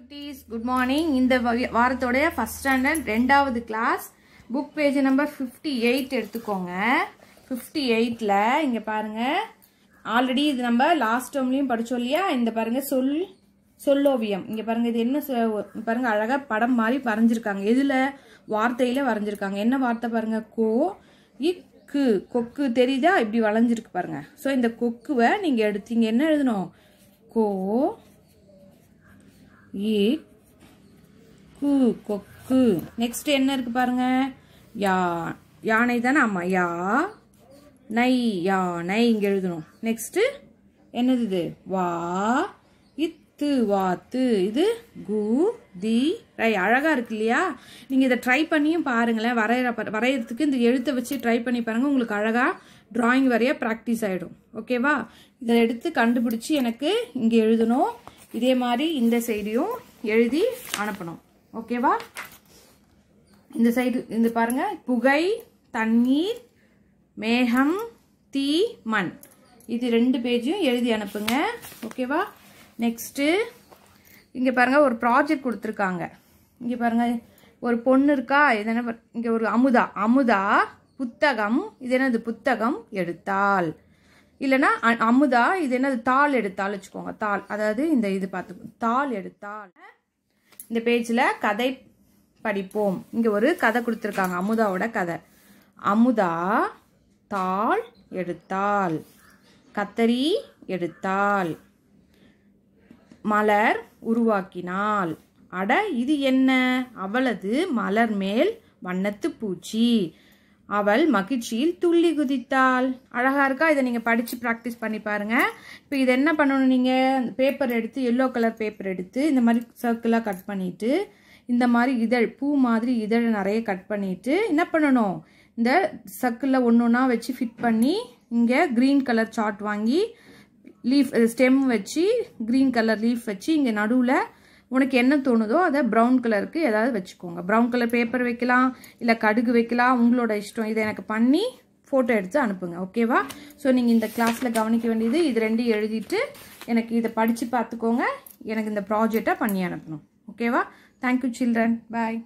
குட்டீஸ் good morning இந்த வாரத்தோடைய ஃபஸ்ட் ஸ்டாண்டர்ட் ரெண்டாவது class book page number fifty eight எடுத்துக்கோங்க ஃபிஃப்டி எயிட்டில் இங்கே பாருங்கள் ஆல்ரெடி இது நம்ம லாஸ்ட் டேம்லேயும் படித்தோம் இல்லையா இந்த பாருங்கள் சொல் சொல்லோவியம் இங்கே பாருங்கள் இது என்ன பாருங்கள் அழகாக படம் மாதிரி வரைஞ்சிருக்காங்க எதில் வார்த்தையில் வரைஞ்சிருக்காங்க என்ன வார்த்தை பாருங்கள் கோ இக்கு கொக்கு தெரியுதா இப்படி வளைஞ்சிருக்கு பாருங்கள் ஸோ இந்த கொக்குவை நீங்கள் எடுத்து இங்கே என்ன எழுதணும் கோ ஈ கு கொக்கு நெக்ஸ்ட் என்ன இருக்கு பாருங்க யா யானை தானே ஆமாம் யா நை யானை இங்கே எழுதணும் நெக்ஸ்ட்டு என்னது இது வா இத்து வாத்து இது கு தி ரை அழகாக இருக்கு இல்லையா நீங்கள் இதை ட்ரை பண்ணியும் பாருங்களேன் வரைகிற வரைகிறதுக்கு இந்த எழுத்தை வச்சு ட்ரை பண்ணி பாருங்கள் உங்களுக்கு அழகாக ட்ராயிங் வரைய ப்ராக்டிஸ் ஆகிடும் ஓகேவா இதை எடுத்து கண்டுபிடிச்சி எனக்கு இங்கே எழுதணும் இதே மாதிரி இந்த சைடையும் எழுதி அனுப்பணும் ஓகேவா இந்த சைடு இந்த பாருங்க புகை தண்ணீர் மேகம் தீ மண் இது ரெண்டு பேஜையும் எழுதி அனுப்புங்க ஓகேவா நெக்ஸ்ட்டு இங்கே பாருங்கள் ஒரு ப்ராஜெக்ட் கொடுத்துருக்காங்க இங்கே பாருங்கள் ஒரு பொண்ணு இருக்கா இது என்ன இங்கே ஒரு அமுதா அமுதா புத்தகம் இது என்னது புத்தகம் எடுத்தால் இல்லைன்னா அமுதா இது என்னது தாள் எடுத்தால் வச்சுக்கோங்க தாள் அதாவது இந்த இது பார்த்து தாள் எடுத்தால் இந்த பேஜில் கதை படிப்போம் இங்கே ஒரு கதை கொடுத்துருக்காங்க அமுதாவோட கதை அமுதா தாள் எடுத்தாள் கத்தரி எடுத்தாள் மலர் உருவாக்கினாள் அட இது என்ன அவளது மலர் மேல் வண்ணத்து பூச்சி அவள் மகிழ்ச்சியில் துள்ளி குதித்தாள் அழகா இருக்கா இதை நீங்க படிச்சு ப்ராக்டிஸ் பண்ணி பாருங்க இப்போ இது என்ன பண்ணணும் நீங்க பேப்பர் எடுத்து எல்லோ கலர் பேப்பர் எடுத்து இந்த மாதிரி சர்க்கிளாக கட் பண்ணிட்டு இந்த மாதிரி இதழ் பூ மாதிரி இதழ் நிறைய கட் பண்ணிட்டு என்ன பண்ணணும் இந்த சர்க்கிளில் ஒன்று ஒன்றா வச்சு ஃபிட் பண்ணி இங்கே க்ரீன் கலர் சார்ட் வாங்கி லீஃப் ஸ்டெம் வச்சு க்ரீன் கலர் லீஃப் வச்சு இங்கே நடுவில் உனக்கு என்ன தோணுதோ அதை ப்ரௌன் கலருக்கு ஏதாவது வச்சுக்கோங்க ப்ரௌன் கலர் பேப்பர் வைக்கலாம் இல்லை கடுகு வைக்கலாம் உங்களோட இஷ்டம் இதை எனக்கு பண்ணி ஃபோட்டோ எடுத்து அனுப்புங்க ஓகேவா ஸோ நீங்கள் இந்த கிளாஸில் கவனிக்க வேண்டியது இது ரெண்டையும் எழுதிட்டு எனக்கு இதை படித்து பார்த்துக்கோங்க எனக்கு இந்த ப்ராஜெக்டாக பண்ணி அனுப்பணும் ஓகேவா தேங்க்யூ சில்ட்ரன் பாய்